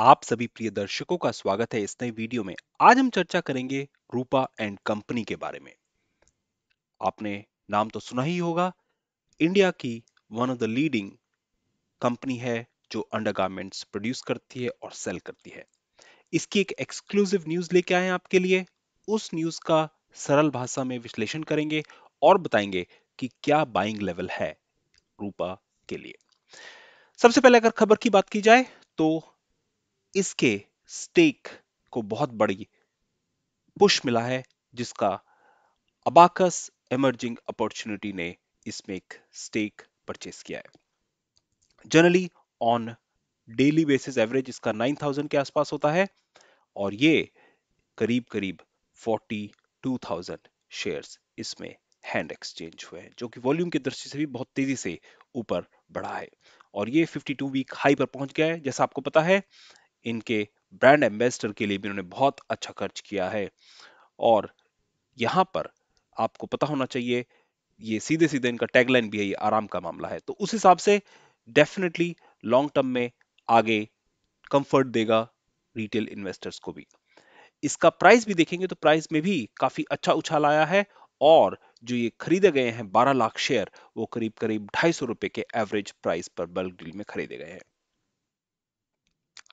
आप सभी प्रिय दर्शकों का स्वागत है इस नए वीडियो में आज हम चर्चा करेंगे रूपा एंड कंपनी के बारे में आपने नाम तो सुना ही होगा इंडिया की one of the leading company है जो अंडरगारमेंट्स प्रोड्यूस करती है और सेल करती है इसकी एक एक्सक्लूसिव न्यूज लेके आए हैं आपके लिए उस न्यूज का सरल भाषा में विश्लेषण करेंगे और बताएंगे कि क्या बाइंग लेवल है रूपा के लिए सबसे पहले अगर खबर की बात की जाए तो इसके स्टेक को बहुत बड़ी पुश मिला है जिसका अबाकस एमर्जिंग अपॉर्चुनिटी ने इसमें एक स्टेक परचेस किया है generally on daily basis average इसका 9000 के आसपास होता है और ये करीब करीब 42,000 शेयर्स इसमें हैंड एक्सचेंज हुए हैं जो कि वॉल्यूम की दृष्टि से भी बहुत तेजी से ऊपर बढ़ा है और ये 52 वीक हाई पर पहुंच गया है जैसा आपको पता है इनके ब्रांड एम्बेसडर के लिए भी इन्होंने बहुत अच्छा खर्च किया है और यहाँ पर आपको पता होना चाहिए ये सीधे सीधे इनका टैगलाइन भी है ये आराम का मामला है तो उस हिसाब से डेफिनेटली लॉन्ग टर्म में आगे कंफर्ट देगा रिटेल इन्वेस्टर्स को भी इसका प्राइस भी देखेंगे तो प्राइस में भी काफी अच्छा उछाल आया है और जो ये खरीदे गए हैं 12 लाख शेयर वो करीब करीब ढाई सौ रुपए के एवरेज प्राइस पर बल्क डील में खरीदे गए हैं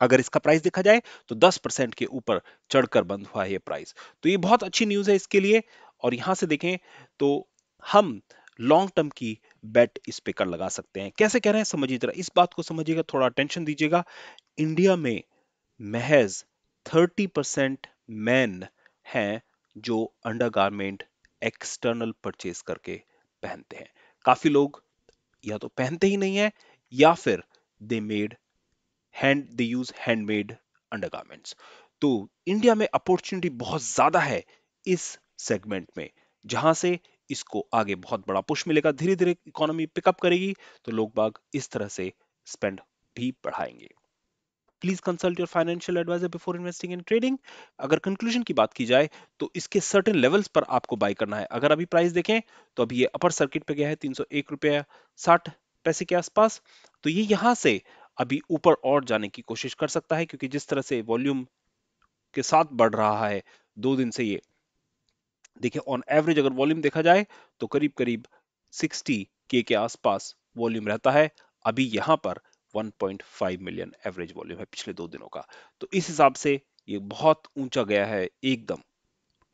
अगर इसका प्राइस देखा जाए तो 10 परसेंट के ऊपर चढ़कर बंद हुआ है ये प्राइस तो ये बहुत अच्छी न्यूज है इसके लिए और यहां से देखें तो हम लॉन्ग टर्म की बेट इस पे कर लगा सकते हैं कैसे कह रहे हैं समझिए जरा इस बात को समझिएगा थोड़ा अटेंशन दीजिएगा इंडिया में महज 30 परसेंट मैन हैं जो अंडरगारमेंट एक्सटर्नल परचेज करके पहनते हैं काफी लोग या तो पहनते ही नहीं है या फिर they made hand they use handmade undergarments तो इंडिया में अपॉर्चुनिटी बहुत ज्यादा है इस सेगमेंट में जहां से इसको आगे बहुत बड़ा पुश मिलेगा धीरे धीरे इकोनॉमी पिकअप करेगी तो लोग बाग इस तरह से स्पेंड भी बढ़ाएंगे please consult your financial advisor before investing in trading अगर कंक्लूजन की बात की जाए तो इसके सर्टेन लेवल्स पर आपको बाय करना है अगर अभी प्राइस देखें तो अभी ये अपर सर्किट पे गया है तीन सौ एक रुपया साठ पैसे के आसपास तो ये यहां से अभी ऊपर और जाने की कोशिश कर सकता है क्योंकि जिस तरह से वॉल्यूम के साथ बढ़ रहा है दो दिन से ये देखिए ऑन एवरेज अगर वॉल्यूम देखा जाए तो करीब करीब 60 के के आसपास वॉल्यूम रहता है अभी यहां पर 1.5 मिलियन एवरेज वॉल्यूम है पिछले दो दिनों का तो इस हिसाब से ये बहुत ऊंचा गया है एकदम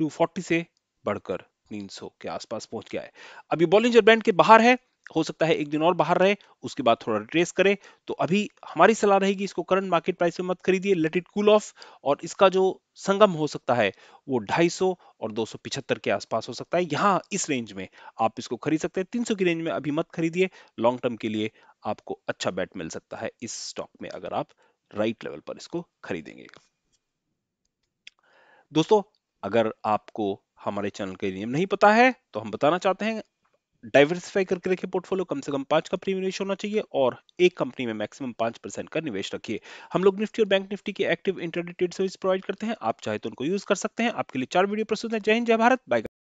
240 से बढ़कर 300 के आसपास पहुंच गया है अभी बॉलिंजर बैंड के बाहर है हो सकता है एक दिन और बाहर रहे उसके बाद थोड़ा रिट्रेस करे तो अभी हमारी सलाह रहेगी इसको करंट मार्केट प्राइस में मत खरीदिए लेट इट कूल ऑफ और इसका जो संगम हो सकता है वो 250 और 275 के आसपास हो सकता है यहाँ इस रेंज में आप इसको खरीद सकते हैं 300 की रेंज में अभी मत खरीदिए लॉन्ग टर्म के लिए आपको अच्छा बैट मिल सकता है इस स्टॉक में अगर आप राइट लेवल पर इसको खरीदेंगे दोस्तों अगर आपको हमारे चैनल के नियम नहीं पता है तो हम बताना चाहते हैं डाइवर्सिफाई करके रखिए पोर्टफोलियो कम से कम पांच का प्रीमियम रेशियो होना चाहिए और एक कंपनी में मैक्सिमम पांच परसेंट का निवेश रखिए हम लोग निफ्टी और बैंक निफ्टी की एक्टिव इंटरनेटेड सर्विस प्रोवाइड करते हैं आप चाहे तो उनको यूज कर सकते हैं आपके लिए चार वीडियो प्रस्तुत है जय हिंद जय भारत बाय